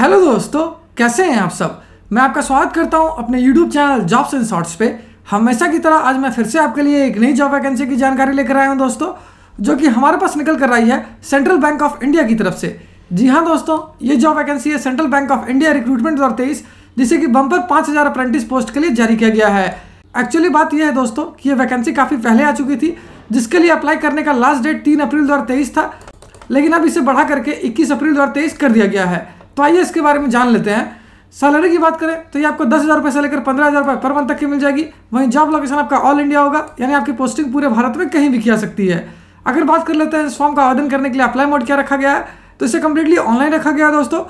hello दोस्तों कैसे हैं आप सब मैं आपका स्वागत करता हूं अपने YouTube channel jobs and shorts पे हमेशा की तरह आज मैं फिर से आपके लिए एक नई जॉब वैकेंसी की जानकारी लेकर आया हूं दोस्तों जो कि हमारे पास निकल कर आई है सेंट्रल बैंक ऑफ इंडिया की तरफ से जी हाँ दोस्तों ये जॉब वैकेंसी है Central Bank of India recruitment दो जिसे कि बम्पर पाँच हज़ार अप्रेंटिस पोस्ट के लिए जारी किया गया है एक्चुअली बात यह है दोस्तों कि ये वैकेंसी काफ़ी पहले आ चुकी थी जिसके लिए अप्लाई करने का लास्ट डेट तीन अप्रैल दो था लेकिन अब इसे बढ़ा करके इक्कीस अप्रैल दो कर दिया गया है तो आइए इसके बारे में जान लेते हैं सैलरी की बात करें तो ये आपको दस हज़ार रुपये से लेकर पंद्रह हज़ार रुपये पर मंथ तक की मिल जाएगी वहीं जॉब लोकेशन आपका ऑल इंडिया होगा यानी आपकी पोस्टिंग पूरे भारत में कहीं भी किया सकती है अगर बात कर लेते हैं इस फॉर्म का आवेदन करने के लिए अप्लाई मोड क्या रखा गया है तो इसे कम्प्लीटली ऑनलाइन रखा गया है दोस्तों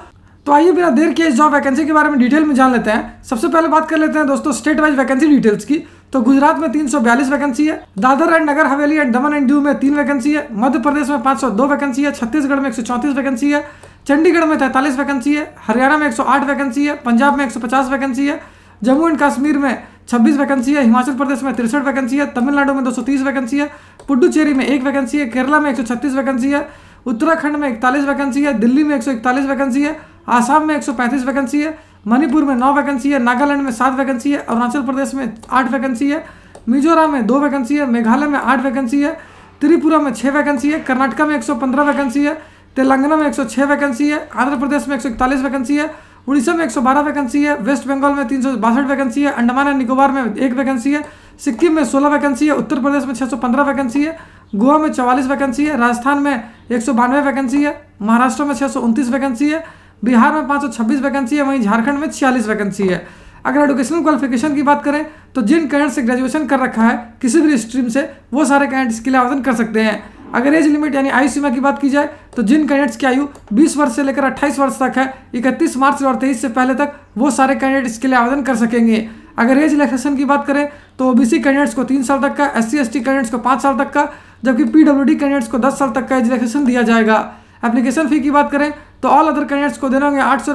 तो आइए बिना देर के इस जॉब वैकेंसी के बारे में डिटेल में जान लेते हैं सबसे पहले बात कर लेते हैं दोस्तों स्टेट वाइज वैकेंसी डिटेल्स की तो गुजरात में तीन वैकेंसी है दादर एंड नगर हवेली एंड दमन एंड दीव में तीन वैकेंसी है मध्य प्रदेश में 502 वैकेंसी है छत्तीसगढ़ में एक वैकेंसी है चंडीगढ़ में तैंतालीस वैकेंसी है हरियाणा में 108 वैकेंसी है पंजाब में 150 वैकेंसी है जम्मू एंड कश्मीर में 26 वैकेंसी है हिमाचल प्रदेश में तिरसठ वैकेंसी है तमिलनाडु में 230 वैकेंसी है पुडुचेरी में एक वैकेंसी है केरला में 136 वैकेंसी है उत्तराखंड में इकतालीस वैकेंसी है दिल्ली में एक वैकेंसी है आसाम में एक वैकेंसी है मणिपुर में नौ वैकेंसी है नागालैंड में सात वैकेंसी है अरुणाचल प्रदेश में आठ वैकेंसी है मिजोरम में दो वैकेंसी है मेघालय में आठ वैकेंसी है त्रिपुरा में छः वैकेंसी है कर्नाटका में एक वैकेंसी है तेलंगाना में 106 वैकेंसी है आंध्र प्रदेश में एक वैकेंसी है उड़ीसा में 112 वैकेंसी है वेस्ट बंगाल में तीन वैकेंसी है अंडमान एंड निकोबार में एक वैकेंसी है सिक्किम में 16 वैकेंसी है उत्तर प्रदेश में 615 वैकेंसी है गोवा में चवालीस वैकेंसी है राजस्थान में एक वैकेंसी है महाराष्ट्र में छः वैकेंसी है बिहार में पाँच वैकेंसी है वहीं झारखंड में छियालीस वैकेंसी है अगर एडुकेशनल क्वालिफिकेशन की बात करें तो जिन कैंड से ग्रेजुएशन कर रखा है किसी भी स्ट्रीम से वो सारे कैंड के लिए आवेदन कर सकते हैं अगर एज लिमिट यानी आयु सीमा की बात की जाए तो जिन कैंडिडेट्स की आयु 20 वर्ष से लेकर 28 वर्ष तक है 31 मार्च और 23 से पहले तक वो सारे कैंडिडेट इसके लिए आवेदन कर सकेंगे अगर एज रिलैक्सेशन की बात करें तो ओ कैंडिडेट्स को तीन साल तक का एस सी कैंडिडेट्स को पाँच साल तक का जबकि पी कैंडिडेट्स को दस साल तक का एज रिलैक्सेशन दिया जाएगा एप्लीकेशन फ़ी की बात करें तो ऑल अदर कैंडिडेट्स को देने होंगे आठ सौ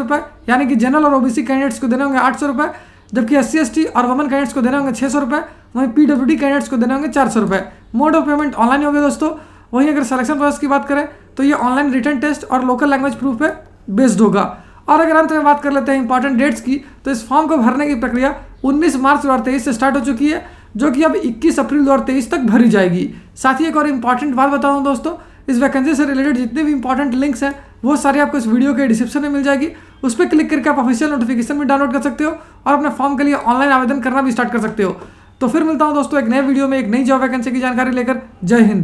यानी कि जनरल और ओबीसी कैंडिडेट्स को देने होंगे आठ सौ रुपये जबकि एस सी और वमन कैंडिडेट्स को देने होंगे छः सौ रुपये वहीं पी कैंडिडेट्स को देना होंगे चार सौ मोड ऑफ पेमेंट ऑनलाइन होगा दोस्तों वहीं अगर सिलेक्शन प्रोसेस की बात करें तो ये ऑनलाइन रिटर्न टेस्ट और लोकल लैंग्वेज प्रूफ पे बेस्ड होगा और अगर अंत में बात कर लेते हैं इंपॉर्टेंट डेट्स की तो इस फॉर्म को भरने की प्रक्रिया 19 मार्च दो से स्टार्ट हो चुकी है जो कि अब 21 अप्रैल दो तक भरी जाएगी साथ ही एक और इम्पॉर्टेंट बात बताऊँ दोस्तों इस वैकेंसी से रिलेटेड जितने भी इंपॉर्टेंट लिंक्स हैं वो सारे आपको इस वीडियो के डिस्क्रिप्शन में मिल जाएगी उस पर क्लिक करके आप ऑफिशियल नोटिफिकेशन भी डाउनलोड कर सकते हो और अपने फॉर्म के लिए ऑनलाइन आवेदन करना भी स्टार्ट कर सकते हो तो फिर मिलता हूँ दोस्तों एक नए वीडियो में एक नई जॉब वैकेंसी की जानकारी लेकर जय हिंद